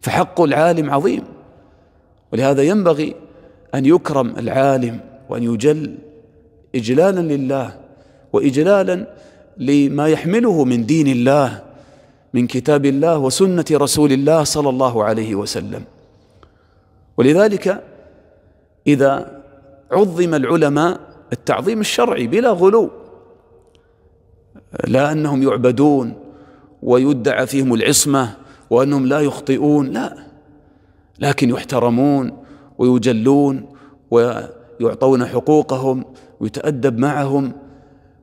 فحق العالم عظيم ولهذا ينبغي أن يكرم العالم وأن يجل إجلالا لله وإجلالا لما يحمله من دين الله من كتاب الله وسنة رسول الله صلى الله عليه وسلم ولذلك إذا عظم العلماء التعظيم الشرعي بلا غلو لا أنهم يعبدون ويدعى فيهم العصمة وأنهم لا يخطئون لا لكن يحترمون ويجلون ويعطون حقوقهم ويتأدب معهم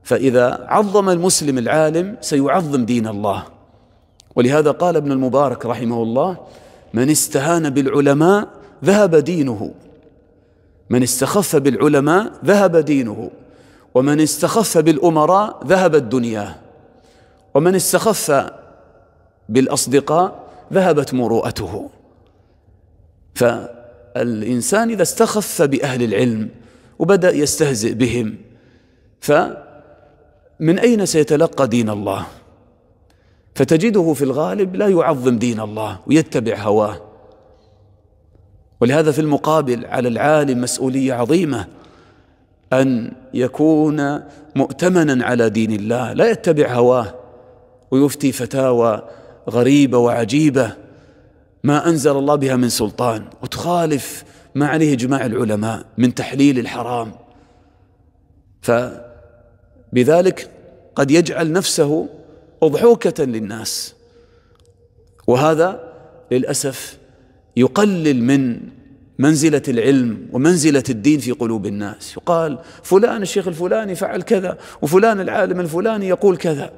فإذا عظم المسلم العالم سيعظم دين الله ولهذا قال ابن المبارك رحمه الله من استهان بالعلماء ذهب دينه من استخف بالعلماء ذهب دينه ومن استخف بالأمراء ذهبت دنياه ومن استخف بالأصدقاء ذهبت مروءته فالإنسان إذا استخف بأهل العلم وبدأ يستهزئ بهم فمن أين سيتلقى دين الله فتجده في الغالب لا يعظم دين الله ويتبع هواه ولهذا في المقابل على العالم مسؤولية عظيمة أن يكون مؤتمنا على دين الله لا يتبع هواه ويفتي فتاوى غريبة وعجيبة ما أنزل الله بها من سلطان وتخالف ما عليه إجماع العلماء من تحليل الحرام فبذلك قد يجعل نفسه أضحوكة للناس وهذا للأسف يقلل من منزلة العلم ومنزلة الدين في قلوب الناس يقال فلان الشيخ الفلاني فعل كذا وفلان العالم الفلاني يقول كذا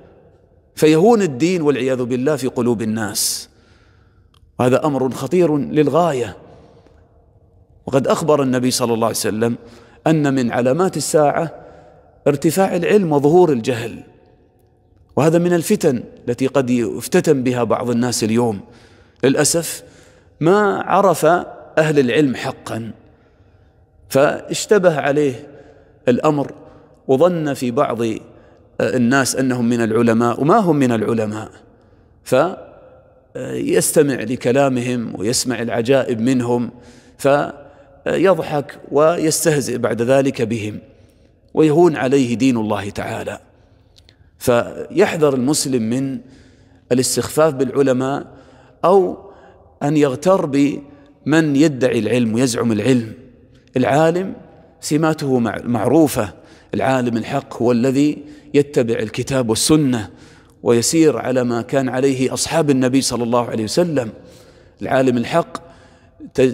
فيهون الدين والعياذ بالله في قلوب الناس هذا امر خطير للغايه وقد اخبر النبي صلى الله عليه وسلم ان من علامات الساعه ارتفاع العلم وظهور الجهل وهذا من الفتن التي قد يفتتن بها بعض الناس اليوم للاسف ما عرف اهل العلم حقا فاشتبه عليه الامر وظن في بعض الناس انهم من العلماء وما هم من العلماء فيستمع آه، لكلامهم ويسمع العجائب منهم فيضحك آه، ويستهزئ بعد ذلك بهم ويهون عليه دين الله تعالى فيحذر المسلم من الاستخفاف بالعلماء او ان يغتر بمن يدعي العلم ويزعم العلم العالم سماته معروفه العالم الحق هو الذي يتبع الكتاب والسنه ويسير على ما كان عليه اصحاب النبي صلى الله عليه وسلم العالم الحق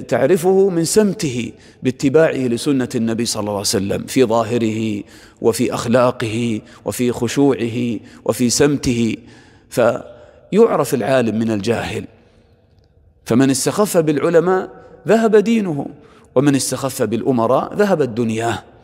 تعرفه من سمته باتباعه لسنه النبي صلى الله عليه وسلم في ظاهره وفي اخلاقه وفي خشوعه وفي سمته فيعرف العالم من الجاهل فمن استخف بالعلماء ذهب دينه ومن استخف بالامراء ذهبت دنياه